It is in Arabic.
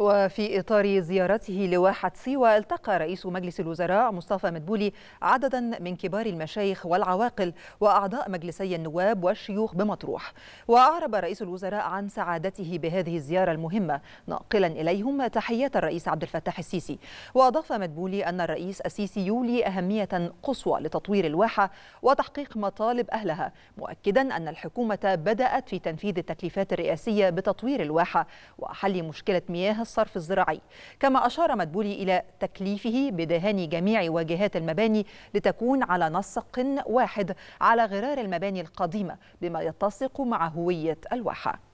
وفي إطار زيارته لواحة سيوة التقى رئيس مجلس الوزراء مصطفى مدبولي عددا من كبار المشايخ والعواقل وأعضاء مجلسي النواب والشيوخ بمطروح وأعرب رئيس الوزراء عن سعادته بهذه الزيارة المهمة ناقلا إليهم تحية الرئيس عبد الفتاح السيسي وأضاف مدبولي أن الرئيس السيسي يولي أهمية قصوى لتطوير الواحة وتحقيق مطالب أهلها مؤكدا أن الحكومة بدأت في تنفيذ التكليفات الرئاسية بتطوير الواحة وحل مشكلة مياه الصرف الزراعي كما أشار مدبولي إلى تكليفه بدهان جميع واجهات المباني لتكون على نسق واحد على غرار المباني القديمة بما يتسق مع هوية الواحة